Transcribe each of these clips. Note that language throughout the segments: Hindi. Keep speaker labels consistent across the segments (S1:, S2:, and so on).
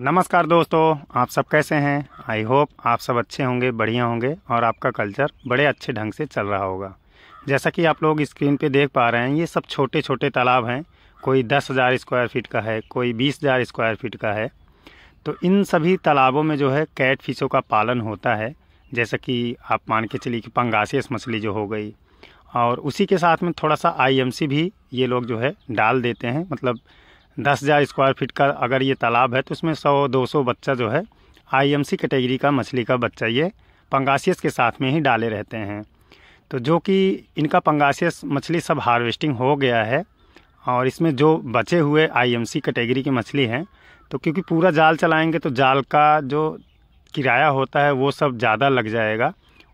S1: नमस्कार दोस्तों आप सब कैसे हैं आई होप आप सब अच्छे होंगे बढ़िया होंगे और आपका कल्चर बड़े अच्छे ढंग से चल रहा होगा जैसा कि आप लोग स्क्रीन पे देख पा रहे हैं ये सब छोटे छोटे तालाब हैं कोई दस हज़ार स्क्वायर फीट का है कोई बीस हज़ार स्क्वायर फीट का है तो इन सभी तालाबों में जो है कैट फिशों का पालन होता है जैसा कि आप मान के चलिए कि पंगासियस मछली जो हो गई और उसी के साथ में थोड़ा सा आईएमसी भी ये लोग जो है डाल देते हैं मतलब दस हज़ार स्क्वायर फीट का अगर ये तालाब है तो उसमें सौ दो सौ बच्चा जो है आईएमसी कैटेगरी का मछली का बच्चा ये पंगासियस के साथ में ही डाले रहते हैं तो जो कि इनका पंगासियस मछली सब हार्वेस्टिंग हो गया है और इसमें जो बचे हुए आईएमसी कैटेगरी की मछली हैं तो क्योंकि पूरा जाल चलाएंगे तो जाल का जो किराया होता है वो सब ज़्यादा लग जाएगा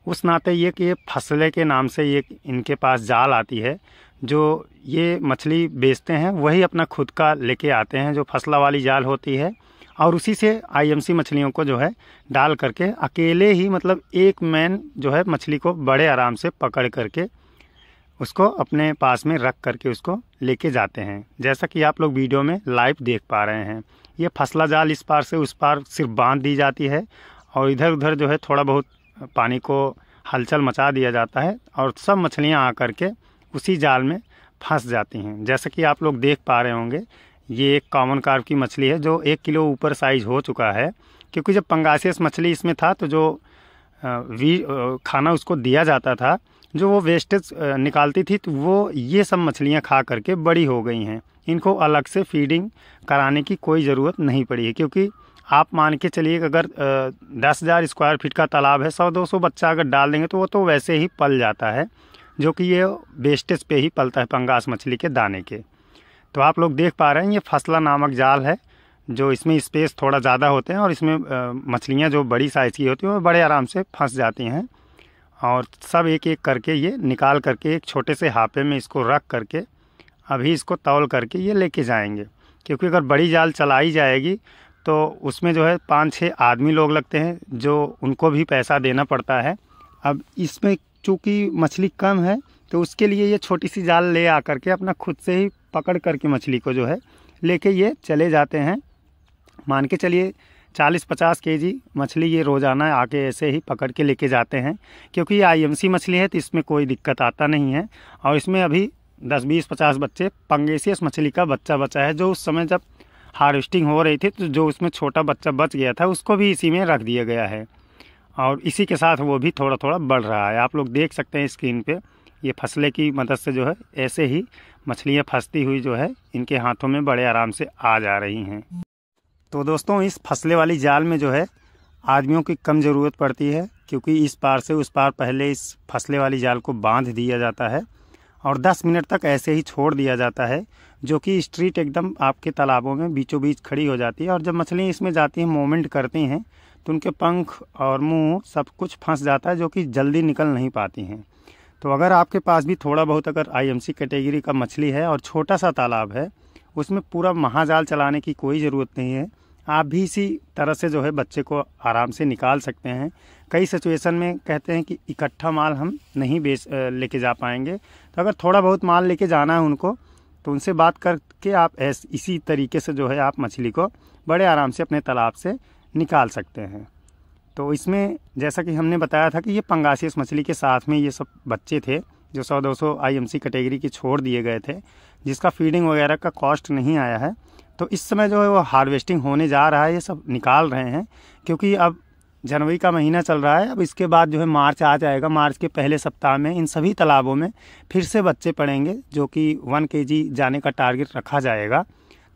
S1: उस नाते ये कि ये फसले के नाम से ये इनके पास जाल आती है जो ये मछली बेचते हैं वही अपना खुद का लेके आते हैं जो फसला वाली जाल होती है और उसी से आईएमसी मछलियों को जो है डाल करके अकेले ही मतलब एक मैन जो है मछली को बड़े आराम से पकड़ करके उसको अपने पास में रख करके उसको लेके जाते हैं जैसा कि आप लोग वीडियो में लाइव देख पा रहे हैं ये फसला जाल इस पार से उस पार सिर्फ बांध दी जाती है और इधर उधर जो है थोड़ा बहुत पानी को हलचल मचा दिया जाता है और सब मछलियाँ आ करके के उसी जाल में फंस जाती हैं जैसा कि आप लोग देख पा रहे होंगे ये एक कॉमन कार्व की मछली है जो एक किलो ऊपर साइज हो चुका है क्योंकि जब पंगासियस मछली इसमें था तो जो वी खाना उसको दिया जाता था जो वो वेस्टेज निकालती थी तो वो ये सब मछलियाँ खा करके बड़ी हो गई हैं इनको अलग से फीडिंग कराने की कोई ज़रूरत नहीं पड़ी है क्योंकि आप मान के चलिए अगर दस हज़ार स्क्वायर फीट का तालाब है सौ दो सौ बच्चा अगर डाल देंगे तो वो तो वैसे ही पल जाता है जो कि ये वेस्टेज पे ही पलता है पंगास मछली के दाने के तो आप लोग देख पा रहे हैं ये फसला नामक जाल है जो इसमें स्पेस थोड़ा ज़्यादा होते हैं और इसमें मछलियाँ जो बड़ी साइज़ की होती हैं वो बड़े आराम से फंस जाती हैं और सब एक एक करके ये निकाल करके एक छोटे से हापे में इसको रख करके अभी इसको तौल करके ये लेके जाएंगे क्योंकि अगर बड़ी जाल चलाई जाएगी तो उसमें जो है पाँच छः आदमी लोग लगते हैं जो उनको भी पैसा देना पड़ता है अब इसमें चूँकि मछली कम है तो उसके लिए ये छोटी सी जाल ले आ करके अपना खुद से ही पकड़ करके मछली को जो है लेके ये चले जाते हैं मान के चलिए चालीस पचास के जी मछली ये रोज़ाना आके ऐसे ही पकड़ के लेके जाते हैं क्योंकि ये आईएमसी मछली है तो इसमें कोई दिक्कत आता नहीं है और इसमें अभी दस बीस पचास बच्चे पंगेसियस मछली का बच्चा बचा है जो उस समय जब हार्वेस्टिंग हो रही थी तो जो उसमें छोटा बच्चा बच गया था उसको भी इसी में रख दिया गया है और इसी के साथ वो भी थोड़ा थोड़ा बढ़ रहा है आप लोग देख सकते हैं स्क्रीन पे ये फसले की मदद से जो है ऐसे ही मछलियाँ फंसती हुई जो है इनके हाथों में बड़े आराम से आ जा रही हैं तो दोस्तों इस फसले वाली जाल में जो है आदमियों की कम ज़रूरत पड़ती है क्योंकि इस पार से उस पार पहले इस फसले वाली जाल को बांध दिया जाता है और 10 मिनट तक ऐसे ही छोड़ दिया जाता है जो कि स्ट्रीट एकदम आपके तालाबों में बीचों बीच खड़ी हो जाती है और जब मछली इसमें जाती हैं मोमेंट करती हैं तो उनके पंख और मुंह सब कुछ फंस जाता है जो कि जल्दी निकल नहीं पाती हैं तो अगर आपके पास भी थोड़ा बहुत अगर आईएमसी कैटेगरी का मछली है और छोटा सा तालाब है उसमें पूरा महाजाल चलाने की कोई ज़रूरत नहीं है आप भी इसी तरह से जो है बच्चे को आराम से निकाल सकते हैं कई सिचुएशन में कहते हैं कि इकट्ठा माल हम नहीं बेच लेके जा पाएंगे तो अगर थोड़ा बहुत माल लेके जाना है उनको तो उनसे बात करके आप ऐस इसी तरीके से जो है आप मछली को बड़े आराम से अपने तालाब से निकाल सकते हैं तो इसमें जैसा कि हमने बताया था कि ये पंगासियस मछली के साथ में ये सब बच्चे थे जो सौ दो सौ आई कैटेगरी के छोड़ दिए गए थे जिसका फीडिंग वगैरह का कॉस्ट नहीं आया है तो इस समय जो है वो हार्वेस्टिंग होने जा रहा है ये सब निकाल रहे हैं क्योंकि अब जनवरी का महीना चल रहा है अब इसके बाद जो है मार्च आ जाएगा मार्च के पहले सप्ताह में इन सभी तालाबों में फिर से बच्चे पड़ेंगे जो कि वन के जाने का टारगेट रखा जाएगा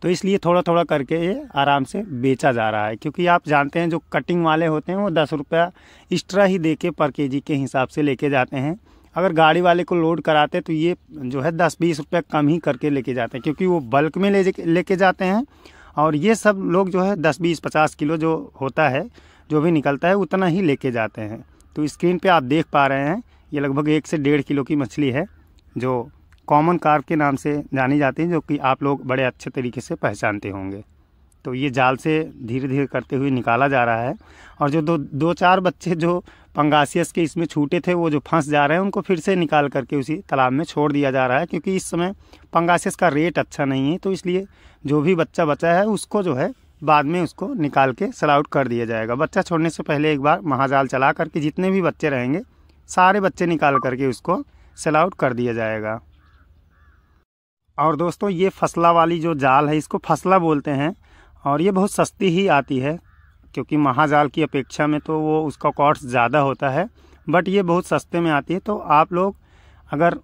S1: तो इसलिए थोड़ा थोड़ा करके ये आराम से बेचा जा रहा है क्योंकि आप जानते हैं जो कटिंग वाले होते हैं वो दस रुपया एक्स्ट्रा ही दे के पर के जी के हिसाब से लेके जाते हैं अगर गाड़ी वाले को लोड कराते तो ये जो है दस बीस रुपया कम ही करके लेके जाते हैं क्योंकि वो बल्क में ले लेके जाते हैं और ये सब लोग जो है दस बीस पचास किलो जो होता है जो भी निकलता है उतना ही लेके जाते हैं तो स्क्रीन पे आप देख पा रहे हैं ये लगभग एक से डेढ़ किलो की मछली है जो कॉमन कार्प के नाम से जानी जाती है जो कि आप लोग बड़े अच्छे तरीके से पहचानते होंगे तो ये जाल से धीरे धीरे करते हुए निकाला जा रहा है और जो दो दो चार बच्चे जो पंगासियस के इसमें छूटे थे वो जो फंस जा रहे हैं उनको फिर से निकाल करके उसी तालाब में छोड़ दिया जा रहा है क्योंकि इस समय पंगासियस का रेट अच्छा नहीं है तो इसलिए जो भी बच्चा बचा है उसको जो है बाद में उसको निकाल के सेल आउट कर दिया जाएगा बच्चा छोड़ने से पहले एक बार महाजाल चला करके जितने भी बच्चे रहेंगे सारे बच्चे निकाल करके उसको सेल आउट कर दिया जाएगा और दोस्तों ये फसला वाली जो जाल है इसको फसला बोलते हैं और ये बहुत सस्ती ही आती है क्योंकि महाजाल की अपेक्षा में तो वो उसका कॉस्ट ज़्यादा होता है बट ये बहुत सस्ते में आती है तो आप लोग अगर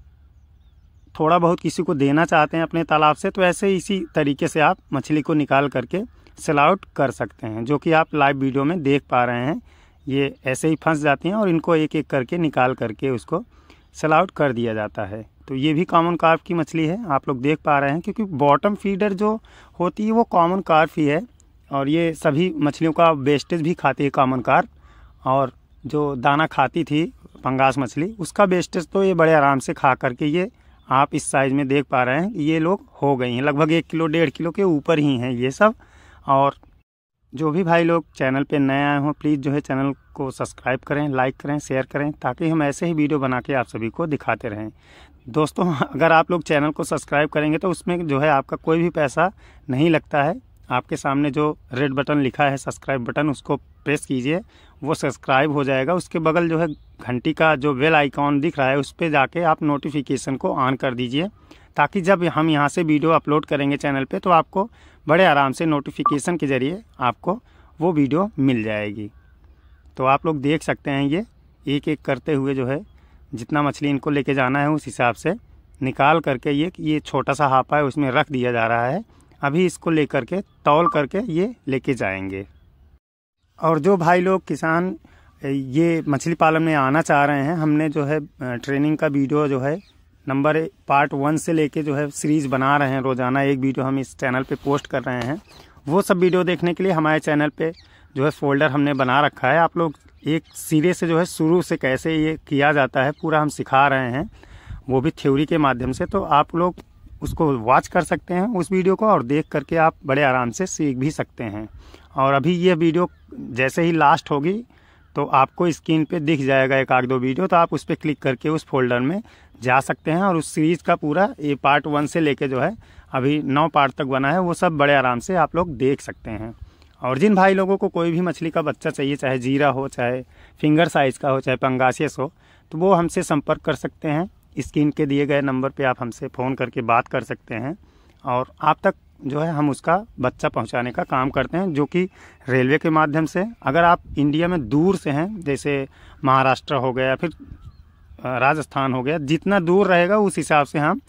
S1: थोड़ा बहुत किसी को देना चाहते हैं अपने तालाब से तो ऐसे इसी तरीके से आप मछली को निकाल करके सेल आउट कर सकते हैं जो कि आप लाइव वीडियो में देख पा रहे हैं ये ऐसे ही फंस जाती हैं और इनको एक एक करके निकाल करके उसको सेल आउट कर दिया जाता है तो ये भी कॉमन कार्फ की मछली है आप लोग देख पा रहे हैं क्योंकि बॉटम फीडर जो होती है वो कॉमन कार्फ ही है और ये सभी मछलियों का वेस्टेज भी खाती है कॉमन कार्प और जो दाना खाती थी पंगास मछली उसका वेस्टेज तो ये बड़े आराम से खा करके ये आप इस साइज़ में देख पा रहे हैं ये लोग हो गई हैं लगभग एक किलो डेढ़ किलो के ऊपर ही हैं ये सब और जो भी भाई लोग चैनल पे नए आए हों प्लीज़ जो है चैनल को सब्सक्राइब करें लाइक करें शेयर करें ताकि हम ऐसे ही वीडियो बना के आप सभी को दिखाते रहें दोस्तों अगर आप लोग चैनल को सब्सक्राइब करेंगे तो उसमें जो है आपका कोई भी पैसा नहीं लगता है आपके सामने जो रेड बटन लिखा है सब्सक्राइब बटन उसको प्रेस कीजिए वो सब्सक्राइब हो जाएगा उसके बगल जो है घंटी का जो बेल आइकॉन दिख रहा है उस पर जाके आप नोटिफिकेशन को ऑन कर दीजिए ताकि जब हम यहाँ से वीडियो अपलोड करेंगे चैनल पे तो आपको बड़े आराम से नोटिफिकेशन के ज़रिए आपको वो वीडियो मिल जाएगी तो आप लोग देख सकते हैं ये एक एक करते हुए जो है जितना मछली इनको लेके जाना है उस हिसाब से निकाल करके ये ये छोटा सा हापा है उसमें रख दिया जा रहा है अभी इसको लेकर के तौल करके ये लेके जाएंगे और जो भाई लोग किसान ये मछली पालन में आना चाह रहे हैं हमने जो है ट्रेनिंग का वीडियो जो है नंबर पार्ट वन से लेके जो है सीरीज बना रहे हैं रोज़ाना एक वीडियो हम इस चैनल पे पोस्ट कर रहे हैं वो सब वीडियो देखने के लिए हमारे चैनल पे जो है फोल्डर हमने बना रखा है आप लोग एक सिरे से जो है शुरू से कैसे ये किया जाता है पूरा हम सिखा रहे हैं वो भी थ्योरी के माध्यम से तो आप लोग उसको वॉच कर सकते हैं उस वीडियो को और देख करके आप बड़े आराम से सीख भी सकते हैं और अभी ये वीडियो जैसे ही लास्ट होगी तो आपको स्क्रीन पे दिख जाएगा एक आध दो वीडियो तो आप उस पर क्लिक करके उस फोल्डर में जा सकते हैं और उस सीरीज़ का पूरा ये पार्ट वन से लेके जो है अभी नौ पार्ट तक बना है वो सब बड़े आराम से आप लोग देख सकते हैं और जिन भाई लोगों को कोई भी मछली का बच्चा चाहिए चाहे जीरा हो चाहे फिंगर साइज़ का हो चाहे पंगासियस हो तो वो हमसे संपर्क कर सकते हैं स्क्रीन के दिए गए नंबर पर आप हमसे फ़ोन करके बात कर सकते हैं और आप तक जो है हम उसका बच्चा पहुंचाने का काम करते हैं जो कि रेलवे के माध्यम से अगर आप इंडिया में दूर से हैं जैसे महाराष्ट्र हो गया फिर राजस्थान हो गया जितना दूर रहेगा उस हिसाब से हम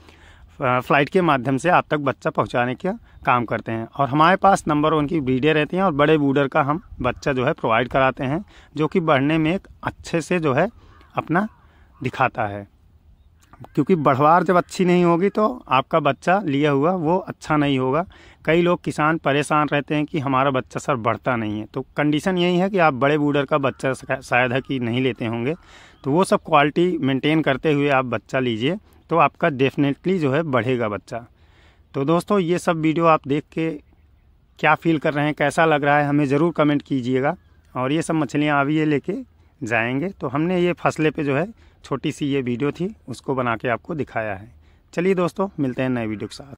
S1: फ्लाइट के माध्यम से आप तक बच्चा पहुंचाने का काम करते हैं और हमारे पास नंबर उनकी ब्रीडें रहती हैं और बड़े बूडर का हम बच्चा जो है प्रोवाइड कराते हैं जो कि बढ़ने में एक अच्छे से जो है अपना दिखाता है क्योंकि बढ़वार जब अच्छी नहीं होगी तो आपका बच्चा लिया हुआ वो अच्छा नहीं होगा कई लोग किसान परेशान रहते हैं कि हमारा बच्चा सर बढ़ता नहीं है तो कंडीशन यही है कि आप बड़े बूडर का बच्चा शायद है कि नहीं लेते होंगे तो वो सब क्वालिटी मेंटेन करते हुए आप बच्चा लीजिए तो आपका डेफिनेटली जो है बढ़ेगा बच्चा तो दोस्तों ये सब वीडियो आप देख के क्या फील कर रहे हैं कैसा लग रहा है हमें ज़रूर कमेंट कीजिएगा और ये सब मछलियाँ आप ये लेके जाएंगे तो हमने ये फसलें पे जो है छोटी सी ये वीडियो थी उसको बना के आपको दिखाया है चलिए दोस्तों मिलते हैं नए वीडियो के साथ